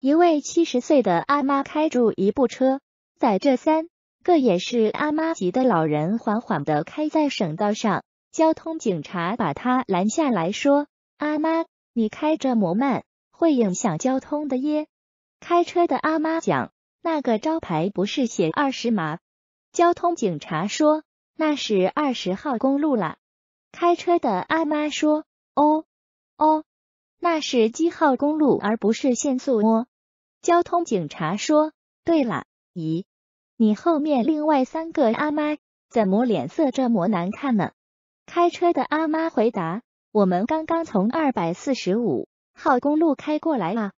一位七十岁的阿妈开住一部车，在这三个也是阿妈级的老人缓缓地开在省道上。交通警察把他拦下来说：“阿妈，你开这么慢，会影响交通的耶。”开车的阿妈讲：“那个招牌不是写二十码？”交通警察说：“那是二十号公路啦。”开车的阿妈说：“哦，哦。”那是机号公路，而不是限速哦。交通警察说：“对了，咦，你后面另外三个阿妈怎么脸色这么难看呢？”开车的阿妈回答：“我们刚刚从二百四十五号公路开过来吗？